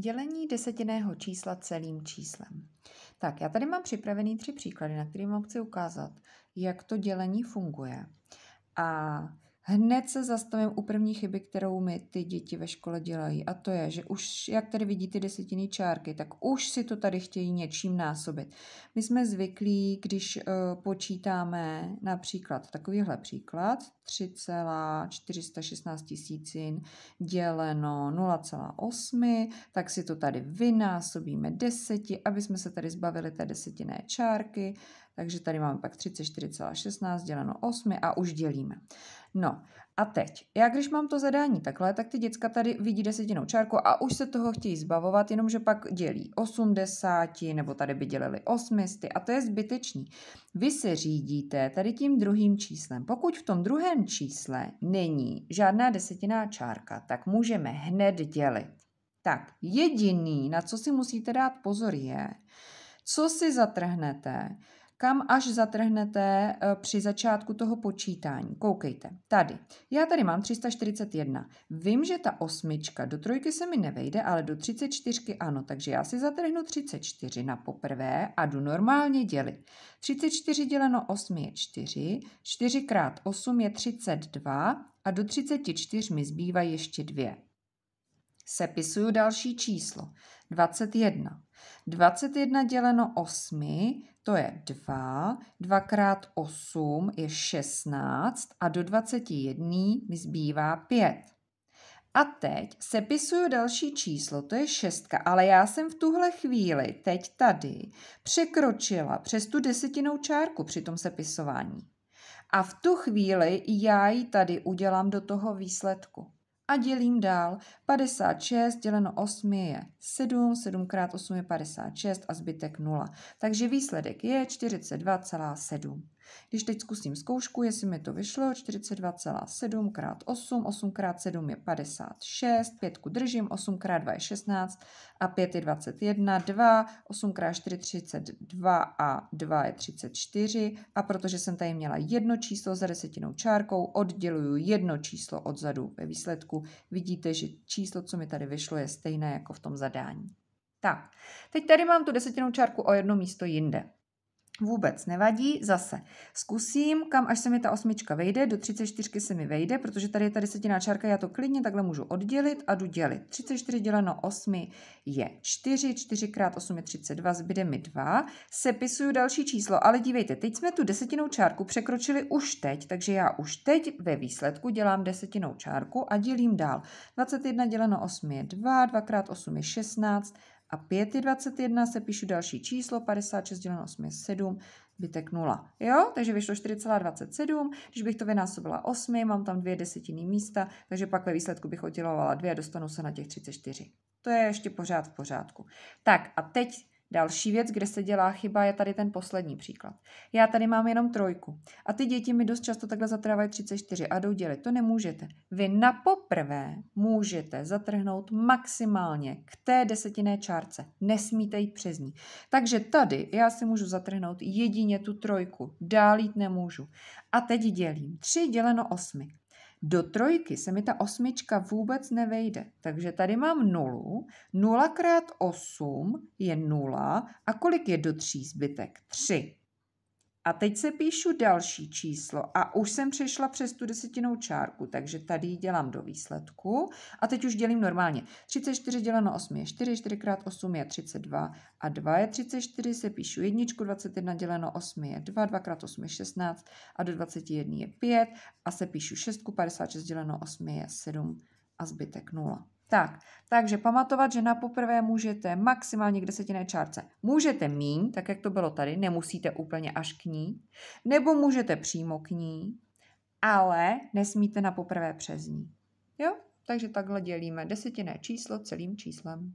Dělení desetinného čísla celým číslem. Tak, já tady mám připravený tři příklady, na kterým vám chci ukázat, jak to dělení funguje. A Hned se zastavím u první chyby, kterou mi ty děti ve škole dělají. A to je, že už, jak tady vidíte desetiny čárky, tak už si to tady chtějí něčím násobit. My jsme zvyklí, když uh, počítáme například takovýhle příklad, 3,416 tisícin děleno 0,8, tak si to tady vynásobíme deseti, aby jsme se tady zbavili té desetinné čárky, takže tady máme pak 34,16 děleno 8 a už dělíme. No a teď, já když mám to zadání takhle, tak ty děcka tady vidí desetinou čárku a už se toho chtějí zbavovat, jenomže pak dělí 80, nebo tady by dělili 800 a to je zbytečný. Vy se řídíte tady tím druhým číslem. Pokud v tom druhém čísle není žádná desetiná čárka, tak můžeme hned dělit. Tak jediný, na co si musíte dát pozor je, co si zatrhnete, kam až zatrhnete eh, při začátku toho počítání. Koukejte, tady. Já tady mám 341. Vím, že ta osmička do trojky se mi nevejde, ale do 34 ano, takže já si zatrhnu 34 na poprvé a jdu normálně dělit. 34 děleno 8 je 4, 4 krát 8 je 32 a do 34 mi zbývá ještě 2. Sepisuju další číslo. 21. 21 děleno 8, to je 2, 2 krát 8 je 16 a do 21 mi zbývá 5. A teď sepisuju další číslo, to je 6, ale já jsem v tuhle chvíli, teď tady, překročila přes tu desetinou čárku při tom sepisování. A v tu chvíli já ji tady udělám do toho výsledku a dělím dál. 56 děleno 8 je 7, 7 x 8 je 56 a zbytek 0. Takže výsledek je 42,7. Když teď zkusím zkoušku, jestli mi to vyšlo, 42,7 krát 8, 8 krát 7 je 56, 5 držím, 8 krát 2 je 16 a 5 je 21, 2, 8 krát 4 32 a 2 je 34 a protože jsem tady měla jedno číslo za desetinou čárkou, odděluju jedno číslo odzadu ve výsledku. Vidíte, že číslo, co mi tady vyšlo, je stejné jako v tom zadání. Tak, teď tady mám tu desetinou čárku o jedno místo jinde. Vůbec nevadí, zase zkusím, kam až se mi ta osmička vejde, do 34 se mi vejde, protože tady je ta desetiná čárka, já to klidně takhle můžu oddělit a jdu dělit. 34 děleno 8 je 4, 4 x 8 je 32, zbyde mi 2. Sepisuju další číslo, ale dívejte, teď jsme tu desetinou čárku překročili už teď, takže já už teď ve výsledku dělám desetinou čárku a dělím dál. 21 děleno 8 je 2, 2 x 8 je 16, a 5 je 21, se píšu další číslo, 56 děleno 8 je 7, zbytek 0. Jo, takže vyšlo 4,27, když bych to vynásobila 8, mám tam dvě desetiny místa, takže pak ve výsledku bych oddělovala 2 a dostanu se na těch 34. To je ještě pořád v pořádku. Tak a teď Další věc, kde se dělá chyba, je tady ten poslední příklad. Já tady mám jenom trojku a ty děti mi dost často takhle zatrávají 34 a jdou dělit. To nemůžete. Vy na poprvé můžete zatrhnout maximálně k té desetinné čárce. Nesmíte jít přes ní. Takže tady já si můžu zatrhnout jedině tu trojku. Dál jít nemůžu. A teď dělím. 3 děleno 8. Do trojky se mi ta osmička vůbec nevejde, takže tady mám nulu. 0 krát 8 je 0 a kolik je do tří zbytek? 3. A teď se píšu další číslo a už jsem přešla přes tu desetinou čárku, takže tady dělám do výsledku a teď už dělím normálně. 34 děleno 8 je 4, 4 x 8 je 32 a 2 je 34, se píšu jedničku, 21 děleno 8 je 2, 2 x 8 je 16 a do 21 je 5 a se píšu 6, 56 děleno 8 je 7 a zbytek 0. Tak, takže pamatovat, že na poprvé můžete maximálně k desetinné čárce. Můžete míň, tak jak to bylo tady, nemusíte úplně až k ní, nebo můžete přímo k ní, ale nesmíte na poprvé přes ní. Jo? Takže takhle dělíme desetinné číslo celým číslem.